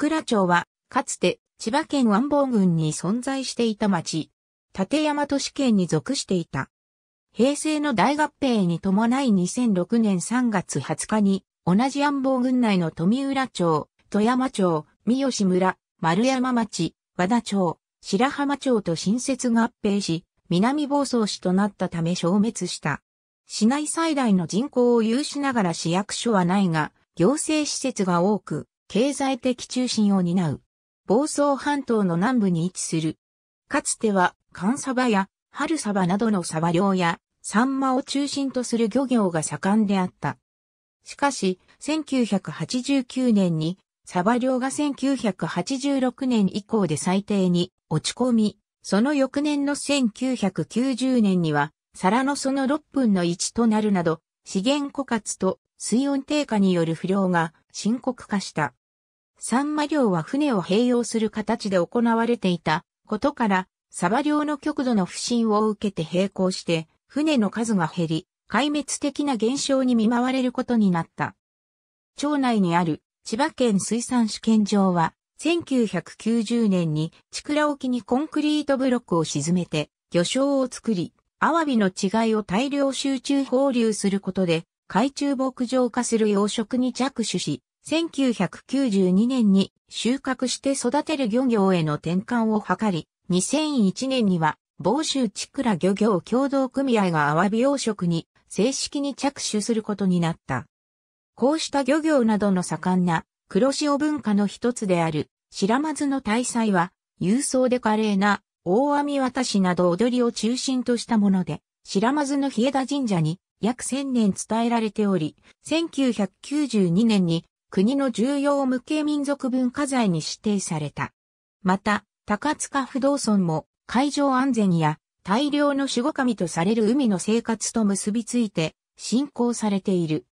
倉町は、かつて千葉県安房郡に存在していた町、立山都市圏に属していた。平成の大合併に伴い2006年3月20日に、同じ安房郡内の富浦町、富山町、三好村、丸山町、和田町、白浜町と新設合併し、南房総市となったため消滅した。市内最大の人口を有しながら市役所はないが、行政施設が多く、経済的中心を担う。房総半島の南部に位置する。かつては、寒サバや春サバなどのサバ漁や、サンマを中心とする漁業が盛んであった。しかし、1989年に、サバ漁が1986年以降で最低に落ち込み、その翌年の1990年には、皿のその6分の1となるなど、資源枯渇と水温低下による不良が深刻化した。サンマ漁は船を併用する形で行われていたことから、サバ漁の極度の不振を受けて並行して、船の数が減り、壊滅的な現象に見舞われることになった。町内にある千葉県水産試験場は、1990年にく倉沖にコンクリートブロックを沈めて魚礁を作り、アワビの稚貝を大量集中放流することで海中牧場化する養殖に着手し、1992年に収穫して育てる漁業への転換を図り、2001年には、房州クラ漁業協同組合がアワビ養殖に正式に着手することになった。こうした漁業などの盛んな黒潮文化の一つである白松の大祭は、郵送で華麗な大網渡しなど踊りを中心としたもので、白松の日枝神社に約1000年伝えられており、1992年に国の重要無形民族文化財に指定された。また、高塚不動村も海上安全や大量の守護神とされる海の生活と結びついて信仰されている。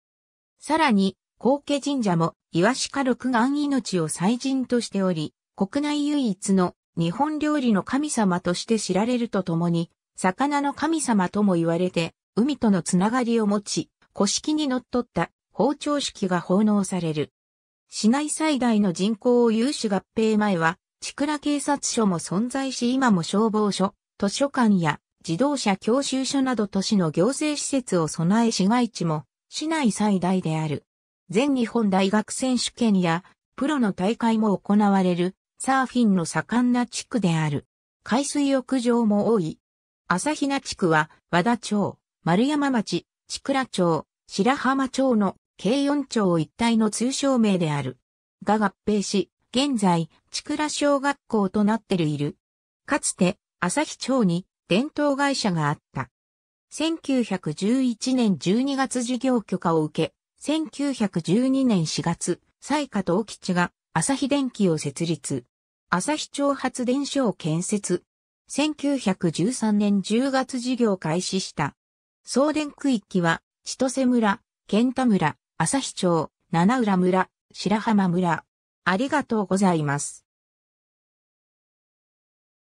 さらに、高家神社も岩鹿六岸命を祭神としており、国内唯一の日本料理の神様として知られるとともに、魚の神様とも言われて、海とのつながりを持ち、古式にのっとった包丁式が奉納される。市内最大の人口を有し合併前は、千倉警察署も存在し今も消防署、図書館や自動車教習所など都市の行政施設を備え市街地も市内最大である。全日本大学選手権やプロの大会も行われるサーフィンの盛んな地区である。海水浴場も多い。朝比奈地区は和田町、丸山町、千倉町、白浜町の京四町一帯の通称名である。が合併し、現在、千倉小学校となっている。かつて、日町に伝統会社があった。1911年12月事業許可を受け、1912年4月、西下と沖地が日電機を設立。日町発電所を建設。1913年10月事業開始した。送電区域は、千歳村、健太村、朝日町、七浦村、白浜村。ありがとうございます。